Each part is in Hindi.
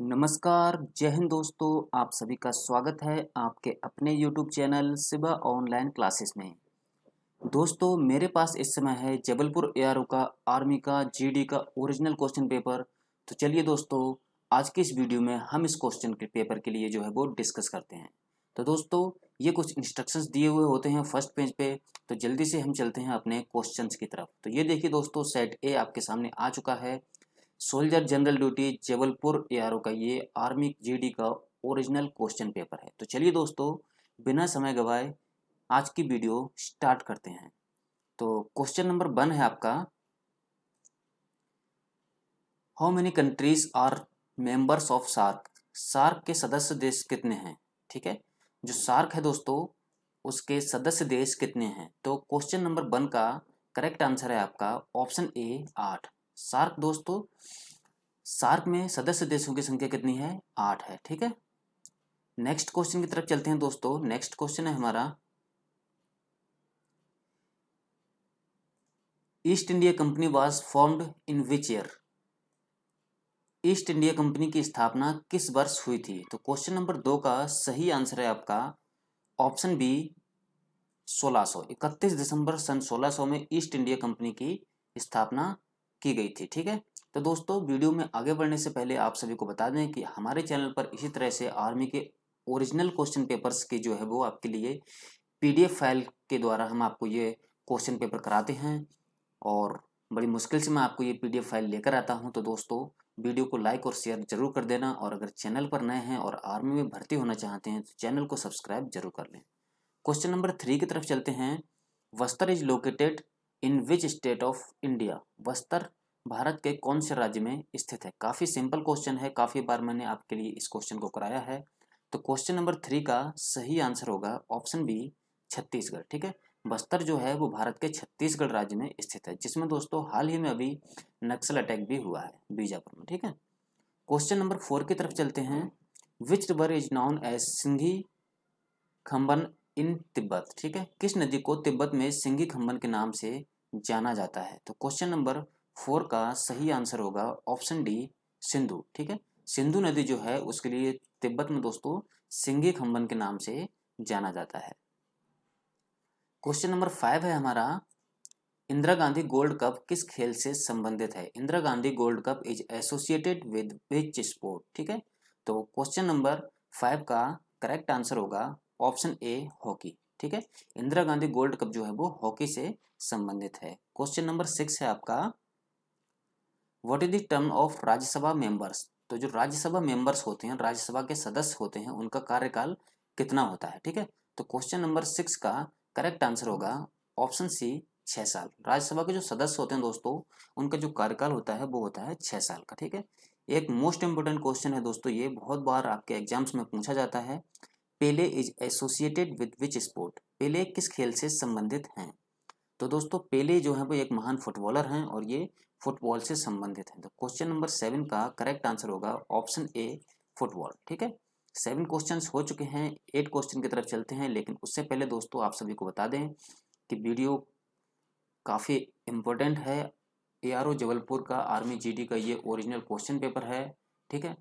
नमस्कार जय हिंद दोस्तों आप सभी का स्वागत है आपके अपने YouTube channel Siba online classes में दोस्तों मेरे पास इस समय है जबलपुर ए का आर्मी का जीडी का ओरिजिनल क्वेश्चन पेपर तो चलिए दोस्तों आज के इस वीडियो में हम इस क्वेश्चन के पेपर के लिए जो है वो डिस्कस करते हैं तो दोस्तों ये कुछ इंस्ट्रक्शंस दिए हुए होते हैं फर्स्ट पेज पे तो जल्दी से हम चलते हैं अपने क्वेश्चंस की तरफ तो ये देखिए दोस्तों सेट ए आपके सामने आ चुका है soldier general duty Jabalpur A का ये आर्मी जीडी का ओरिजिनल क्वेश्चन पेपर है तो चलिए दोस्तों बिना समय गवाए आज की वीडियो स्टार्ट करते हैं तो क्वेश्चन नंबर वन है आपका how many countries are members of SAARC SAARC के सदस्य देश कितने हैं ठीक है जो सार्क है दोस्तों उसके सदस्य देश कितने हैं तो क्वेश्चन नंबर वन का करेक्ट आंसर है आपका ऑप्शन ए आठ सार्क दोस्तों सार्क में सदस्य देशों की संख्या कितनी है आठ है ठीक है नेक्स्ट क्वेश्चन की तरफ चलते हैं दोस्तों नेक्स्ट क्वेश्चन है हमारा East India Company was formed in which year East India Company की स्थापना किस वर्ष हुई थी तो क्वेश्चन नंबर दो का सही आंसर है आपका ऑप्शन बी 1600 इकतीस दिसंबर सन 1600 में ईस्ट इंडिया कंपनी की स्थापना की गई थी ठीक है तो दोस्तों वीडियो में आगे बढ़ने से पहले आप सभी को बता दें कि हमारे चैनल पर इसी तरह से आर्मी के ओरिजिनल क्वेश्चन पेपर्स की जो है वो आपके लिए पीडीएफ फाइल के द्वारा हम आपको ये क्वेश्चन पेपर कराते हैं और बड़ी मुश्किल से मैं आपको ये पीडीएफ फाइल लेकर आता हूं तो दोस्तों वीडियो को लाइक और शेयर जरूर कर देना और अगर चैनल पर नए हैं और आर्मी में भर्ती होना चाहते हैं तो चैनल को सब्सक्राइब जरूर कर लें क्वेश्चन नंबर थ्री की तरफ चलते हैं Bastar is located in which state of India Bastar Bharat के कौन से राज्य में स्थित है काफ़ी सिंपल क्वेश्चन है काफ़ी बार मैंने आपके लिए इस क्वेश्चन को कराया है तो क्वेश्चन नंबर थ्री का सही आंसर होगा ऑप्शन बी छत्तीसगढ़ ठीक है बस्तर जो है वो भारत के छत्तीसगढ़ राज्य में स्थित है जिसमें दोस्तों हाल ही में अभी नक्सल अटैक भी हुआ है बीजापुर में ठीक है क्वेश्चन नंबर फोर की तरफ चलते हैं which river is known as Singhi Khamban in Tibet ठीक है किस नदी को तिब्बत में सिंघी खम्बन के नाम से जाना जाता है तो क्वेश्चन नंबर फोर का सही आंसर होगा ऑप्शन डी सिंधु ठीक है सिंधु नदी जो है उसके लिए तिब्बत में दोस्तों सिंगे खम्बन के नाम से जाना जाता है क्वेश्चन नंबर फाइव है हमारा इंदिरा गांधी गोल्ड कप किस खेल से संबंधित है Indira Gandhi gold cup is associated with which sport ठीक है तो क्वेश्चन नंबर फाइव का करेक्ट आंसर होगा ऑप्शन ए हॉकी ठीक है इंदिरा गांधी गोल्ड कप जो है वो हॉकी से संबंधित है क्वेश्चन नंबर सिक्स है आपका what is the term of Rajya Sabha members तो जो राज्यसभा मेंबर्स होते हैं राज्यसभा के सदस्य होते हैं उनका कार्यकाल कितना होता है ठीक है तो क्वेश्चन नंबर सिक्स का करेक्ट आंसर होगा ऑप्शन सी छह साल राज्यसभा के जो सदस्य होते हैं दोस्तों उनका जो कार्यकाल होता है वो होता है छह साल का ठीक है एक मोस्ट इंपोर्टेंट क्वेश्चन है दोस्तों ये बहुत बार आपके एग्जाम्स में पूछा जाता है Pele is associated with which sport Pele किस खेल से संबंधित हैं तो दोस्तों पेले जो है वो एक महान फुटबॉलर हैं और ये फुटबॉल से संबंधित हैं तो क्वेश्चन नंबर सेवन का करेक्ट आंसर होगा ऑप्शन ए फुटबॉल ठीक है सेवन क्वेश्चन हो चुके हैं एट क्वेश्चन की तरफ चलते हैं लेकिन उससे पहले दोस्तों आप सभी को बता दें कि वीडियो काफ़ी इम्पोर्टेंट है ए जबलपुर का आर्मी जी का ये ओरिजिनल क्वेश्चन पेपर है ठीक है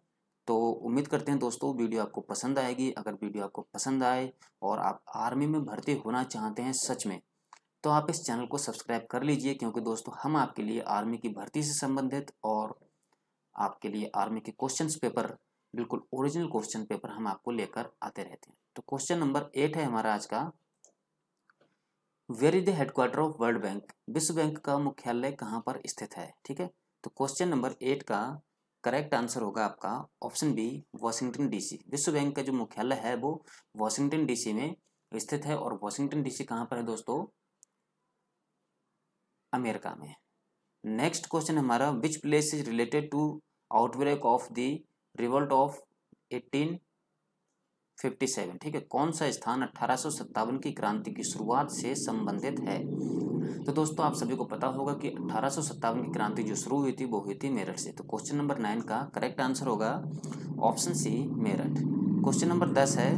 तो उम्मीद करते हैं दोस्तों वीडियो आपको पसंद आएगी अगर वीडियो आपको पसंद आए और आप आर्मी में भर्ती होना चाहते हैं सच में तो आप इस चैनल को सब्सक्राइब कर लीजिए क्योंकि दोस्तों हम आपके लिए आर्मी की भर्ती से संबंधित और आपके लिए आर्मी के क्वेश्चन पेपर बिल्कुल ओरिजिनल क्वेश्चन पेपर हम आपको लेकर आते रहते हैं तो क्वेश्चन नंबर एट है हमारा आज का where is the headquarter of World Bank विश्व बैंक का मुख्यालय कहाँ पर स्थित है ठीक है तो क्वेश्चन नंबर एट का करेक्ट आंसर होगा आपका ऑप्शन बी वॉशिंगटन डीसी विश्व बैंक का जो मुख्यालय है वो वॉशिंगटन डीसी में स्थित है और वॉशिंगटन डीसी कहाँ पर है दोस्तों अमेरिका में नेक्स्ट क्वेश्चन हमारा which place is related to outbreak of the revolt of eighteen 57 ठीक है कौन सा स्थान अठारह की क्रांति की शुरुआत से संबंधित है तो दोस्तों आप सभी को पता होगा कि अठारह की क्रांति जो शुरू हुई थी वो हुई थी मेरठ से तो क्वेश्चन नंबर नाइन का करेक्ट आंसर होगा option C Meerut question number दस है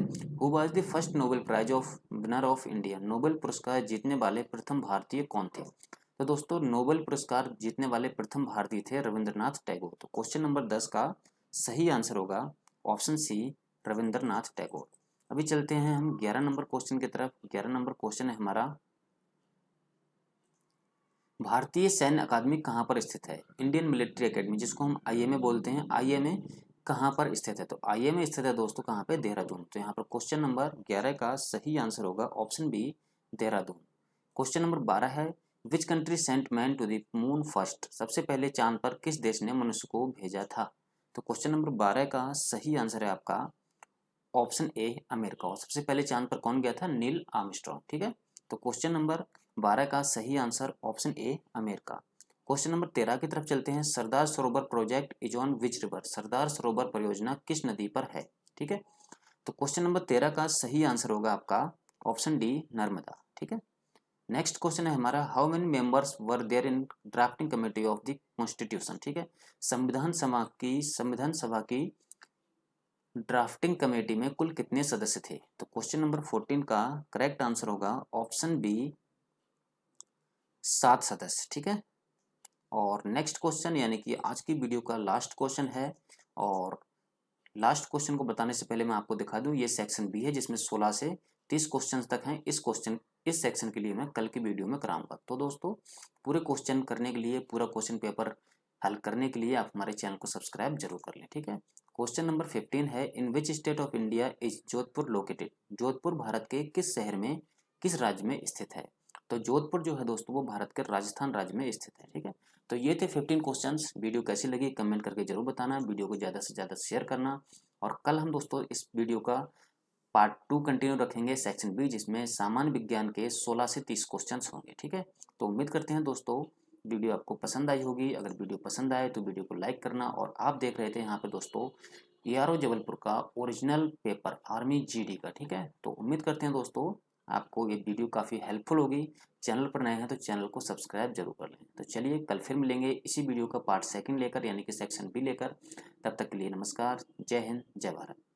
who was the first Nobel prize of winner of India Nobel पुरस्कार जीतने वाले प्रथम भारतीय कौन थे तो दोस्तों नोबेल पुरस्कार जीतने वाले प्रथम भारतीय थे रविंद्रनाथ टैगोर तो क्वेश्चन नंबर दस का सही आंसर होगा ऑप्शन सी नाथ टैगोर अभी चलते हैं हम ग्यारह नंबर क्वेश्चन की तरफ ग्यारह नंबर क्वेश्चन है हमारा भारतीय सैन्य अकादमी कहाँ पर स्थित है इंडियन मिलिट्री अकेडमी जिसको हम आईएमए बोलते हैं आईएमए कहाँ पर स्थित है तो आईएमए स्थित है दोस्तों कहाँ पे देहरादून तो यहाँ पर क्वेश्चन नंबर ग्यारह का सही आंसर होगा option B Dehradun question number बारह है which country sent man to the moon first सबसे पहले चांद पर किस देश ने मनुष्य को भेजा था तो क्वेश्चन नंबर बारह का सही आंसर है आपका ऑप्शन ए अमेरिका और सबसे पहले चांद पर कौन गया था नील आमस्ट्रॉन्ग ठीक है तो क्वेश्चन नंबर बारह का सही answer option A America question number तेरह की तरफ चलते हैं Sardar Sarovar project is on which river Sardar Sarovar परियोजना किस नदी पर है ठीक है तो क्वेश्चन नंबर तेरह का सही आंसर होगा आपका ऑप्शन डी नर्मदा ठीक है नेक्स्ट क्वेश्चन है हमारा how many members were there in drafting committee of the constitution ठीक है संविधान सभा की संविधान सभा की ड्राफ्टिंग कमेटी में कुल कितने सदस्य थे तो क्वेश्चन नंबर फोर्टीन का करेक्ट आंसर होगा ऑप्शन बी सात सदस्य ठीक है और नेक्स्ट क्वेश्चन यानी कि आज की वीडियो का लास्ट क्वेश्चन है और लास्ट क्वेश्चन को बताने से पहले मैं आपको दिखा दूं ये सेक्शन बी है जिसमें 16 से 30 क्वेश्चन तक हैं इस क्वेश्चन इस सेक्शन के लिए मैं कल की वीडियो में कराऊंगा तो दोस्तों पूरे क्वेश्चन करने के लिए पूरा क्वेश्चन पेपर हल करने के लिए आप हमारे चैनल को सब्सक्राइब जरूर कर लें ठीक है क्वेश्चन नंबर फिफ्टीन है in which state of India is Jodhpur located Jodhpur Bharat के किस शहर में किस राज्य में स्थित है तो जोधपुर जो है दोस्तों वो भारत के राजस्थान राज्य में स्थित है ठीक है तो ये थे फिफ्टीन क्वेश्चन वीडियो कैसी लगी कमेंट करके जरूर बताना वीडियो को ज़्यादा से ज़्यादा शेयर करना और कल हम दोस्तों इस वीडियो का पार्ट टू कंटिन्यू रखेंगे सेक्शन बी जिसमें सामान्य विज्ञान के सोलह से तीस क्वेश्चन होंगे ठीक है तो उम्मीद करते हैं दोस्तों वीडियो आपको पसंद आई होगी अगर वीडियो पसंद आए तो वीडियो को लाइक करना और आप देख रहे थे यहाँ पर दोस्तों ए आर जबलपुर का ओरिजिनल पेपर आर्मी जीडी का ठीक है तो उम्मीद करते हैं दोस्तों आपको ये वीडियो काफ़ी हेल्पफुल होगी चैनल पर नए हैं तो चैनल को सब्सक्राइब जरूर कर लें तो चलिए कल फिर मिलेंगे इसी वीडियो का पार्ट सेकंड लेकर यानी कि सेक्शन बी लेकर तब तक के लिए नमस्कार जय हिंद जय भारत